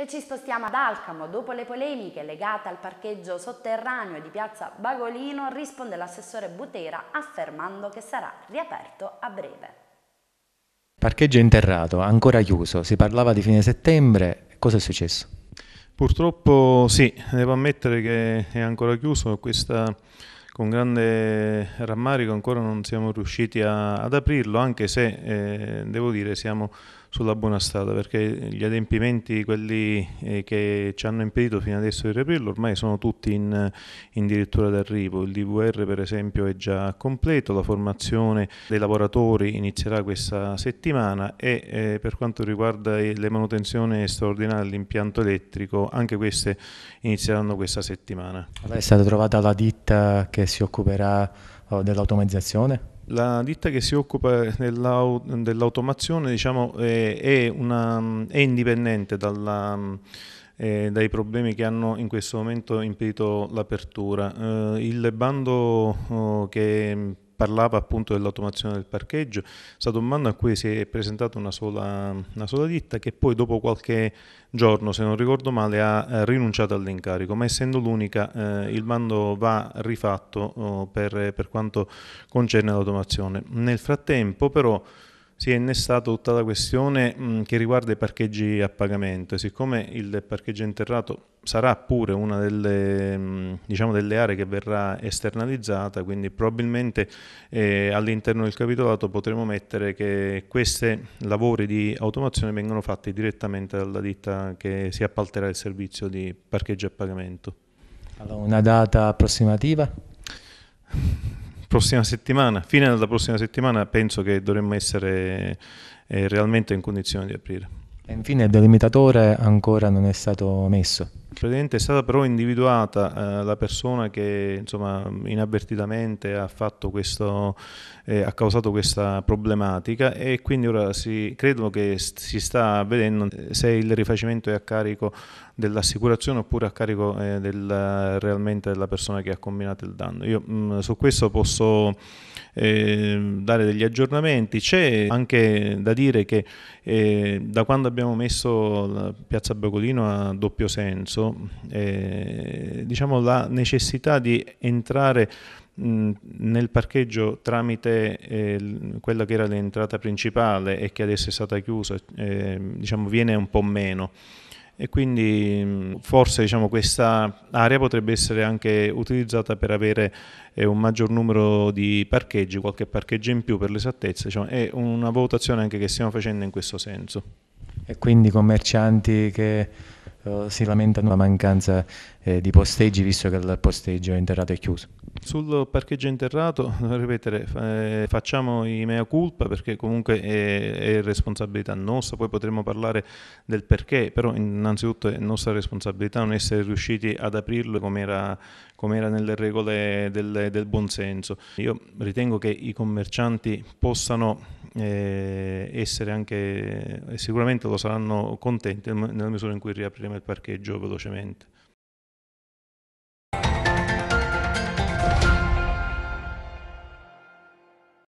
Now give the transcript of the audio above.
E ci spostiamo ad Alcamo. Dopo le polemiche legate al parcheggio sotterraneo di piazza Bagolino, risponde l'assessore Butera affermando che sarà riaperto a breve. Parcheggio interrato, ancora chiuso, si parlava di fine settembre, cosa è successo? Purtroppo sì, devo ammettere che è ancora chiuso, questa, con grande rammarico ancora non siamo riusciti a, ad aprirlo, anche se eh, devo dire siamo sulla buona strada perché gli adempimenti, quelli eh, che ci hanno impedito fino adesso di reperirlo, ormai sono tutti in, in dirittura d'arrivo. Il DVR per esempio è già completo, la formazione dei lavoratori inizierà questa settimana e eh, per quanto riguarda le manutenzioni straordinarie dell'impianto elettrico, anche queste inizieranno questa settimana. è stata trovata la ditta che si occuperà oh, dell'automatizzazione? la ditta che si occupa dell'automazione diciamo, eh, è, una, è, indipendente dalla, eh, dai problemi che hanno in questo momento impedito l'apertura. Eh, il bando oh, che parlava appunto dell'automazione del parcheggio, è stato un anno a cui si è presentata una sola, una sola ditta che poi dopo qualche giorno, se non ricordo male, ha rinunciato all'incarico, ma essendo l'unica eh, il bando va rifatto oh, per, per quanto concerne l'automazione. Nel frattempo però si è innestata tutta la questione mh, mm, che riguarda i parcheggi a pagamento. Siccome il parcheggio interrato sarà pure una delle, mh, mm, diciamo delle aree che verrà esternalizzata, quindi probabilmente eh, all'interno del capitolato potremo mettere che questi lavori di automazione vengono fatti direttamente dalla ditta che si appalterà il servizio di parcheggio a pagamento. Allora, una data approssimativa? prossima settimana, fine della prossima settimana, penso che dovremmo essere eh, realmente in condizione di aprire. E infine il delimitatore ancora non è stato messo credente, è stata però individuata eh, la persona che insomma, inavvertitamente ha, questo, eh, ha, causato questa problematica e quindi ora si, credo che si sta vedendo eh, se il rifacimento è a carico dell'assicurazione oppure a carico eh, del, realmente della persona che ha combinato il danno. Io mh, mm, su questo posso eh, dare degli aggiornamenti. C'è anche da dire che eh, da quando abbiamo messo la Piazza Bagolino a doppio senso, eh, diciamo, la necessità di entrare nel parcheggio tramite eh, quella che era l'entrata principale e che adesso è stata chiusa, eh, diciamo, viene un po' meno e quindi forse diciamo, questa area potrebbe essere anche utilizzata per avere eh, un maggior numero di parcheggi, qualche parcheggio in più per l'esattezza, diciamo, è una valutazione anche che stiamo facendo in questo senso. E quindi i commercianti che eh, si lamentano la mancanza eh, di posteggi visto che il posteggio interrato è chiuso. Sul parcheggio interrato, ripetere, eh, facciamo i mea culpa perché comunque è, è, responsabilità nostra, poi potremmo parlare del perché, però innanzitutto è nostra responsabilità non essere riusciti ad aprirlo come era, com era nelle regole del, del buonsenso. Io ritengo che i commercianti possano essere anche, sicuramente lo saranno contenti nella misura in cui riapriremo il parcheggio velocemente.